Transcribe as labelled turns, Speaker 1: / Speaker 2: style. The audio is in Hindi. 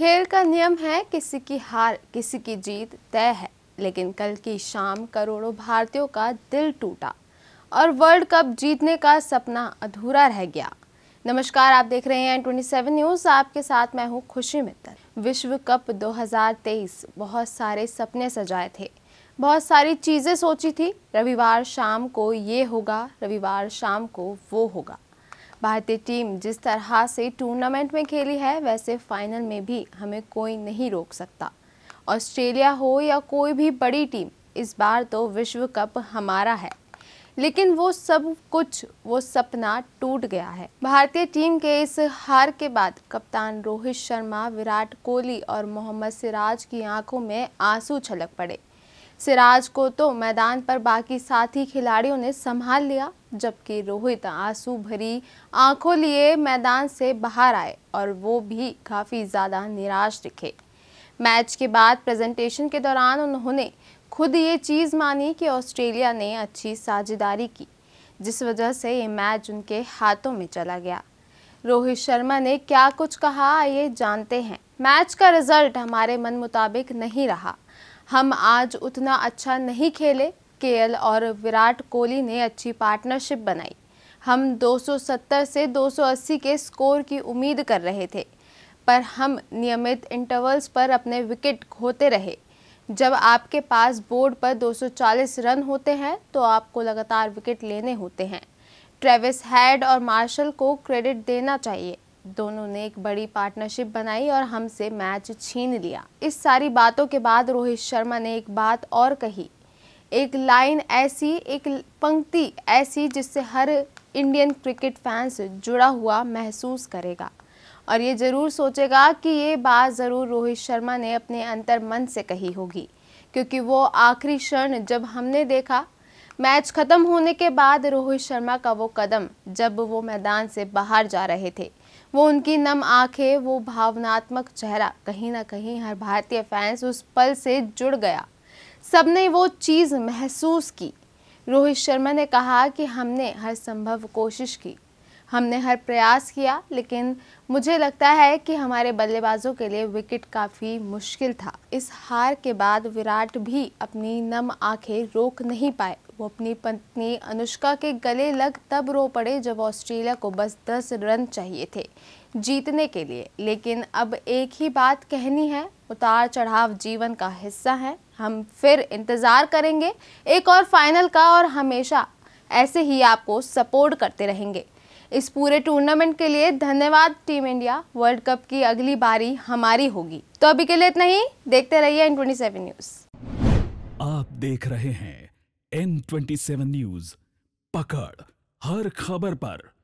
Speaker 1: खेल का नियम है किसी की हार किसी की जीत तय है लेकिन कल की शाम करोड़ों भारतीयों का दिल टूटा और वर्ल्ड कप जीतने का सपना अधूरा रह गया नमस्कार आप देख रहे हैं 27 न्यूज़ आपके साथ मैं हूं खुशी मित्तल विश्व कप 2023 बहुत सारे सपने सजाए थे बहुत सारी चीज़ें सोची थी रविवार शाम को ये होगा रविवार शाम को वो होगा भारतीय टीम जिस तरह से टूर्नामेंट में खेली है वैसे फाइनल में भी हमें कोई नहीं रोक सकता ऑस्ट्रेलिया हो या कोई भी बड़ी टीम इस बार तो विश्व कप हमारा है लेकिन वो सब कुछ वो सपना टूट गया है भारतीय टीम के इस हार के बाद कप्तान रोहित शर्मा विराट कोहली और मोहम्मद सिराज की आंखों में आंसू छलक पड़े सिराज को तो मैदान पर बाकी साथी खिलाड़ियों ने संभाल लिया जबकि रोहित आंसू भरी आंखों लिए मैदान से बाहर आए और वो भी काफ़ी ज़्यादा निराश दिखे मैच के बाद प्रेजेंटेशन के दौरान उन्होंने खुद ये चीज़ मानी कि ऑस्ट्रेलिया ने अच्छी साझेदारी की जिस वजह से ये मैच उनके हाथों में चला गया रोहित शर्मा ने क्या कुछ कहा ये जानते हैं मैच का रिजल्ट हमारे मन मुताबिक नहीं रहा हम आज उतना अच्छा नहीं खेले केएल और विराट कोहली ने अच्छी पार्टनरशिप बनाई हम 270 से 280 के स्कोर की उम्मीद कर रहे थे पर हम नियमित इंटरवल्स पर अपने विकेट खोते रहे जब आपके पास बोर्ड पर 240 रन होते हैं तो आपको लगातार विकेट लेने होते हैं ट्रेविस हेड और मार्शल को क्रेडिट देना चाहिए दोनों ने एक बड़ी पार्टनरशिप बनाई और हमसे मैच छीन लिया इस सारी बातों के बाद रोहित शर्मा ने एक बात और कही एक लाइन ऐसी एक पंक्ति ऐसी जिससे हर इंडियन क्रिकेट फैंस जुड़ा हुआ महसूस करेगा और ये ज़रूर सोचेगा कि ये बात ज़रूर रोहित शर्मा ने अपने अंतर मन से कही होगी क्योंकि वो आखिरी क्षण जब हमने देखा मैच ख़त्म होने के बाद रोहित शर्मा का वो कदम जब वो मैदान से बाहर जा रहे थे वो उनकी नम आंखें वो भावनात्मक चेहरा कहीं ना कहीं हर भारतीय फैंस उस पल से जुड़ गया सबने वो चीज़ महसूस की रोहित शर्मा ने कहा कि हमने हर संभव कोशिश की हमने हर प्रयास किया लेकिन मुझे लगता है कि हमारे बल्लेबाजों के लिए विकेट काफ़ी मुश्किल था इस हार के बाद विराट भी अपनी नम आंखें रोक नहीं पाए वो अपनी पत्नी अनुष्का के गले लग तब रो पड़े जब ऑस्ट्रेलिया को बस दस रन चाहिए थे जीतने के लिए लेकिन अब एक ही बात कहनी है उतार चढ़ाव जीवन का हिस्सा है हम फिर इंतज़ार करेंगे एक और फाइनल का और हमेशा ऐसे ही आपको सपोर्ट करते रहेंगे इस पूरे टूर्नामेंट के लिए धन्यवाद टीम इंडिया वर्ल्ड कप की अगली बारी हमारी होगी तो अभी के लिए इतना ही देखते रहिए इन ट्वेंटी न्यूज़ आप देख रहे हैं एन ट्वेंटी सेवन न्यूज पकड़ हर खबर पर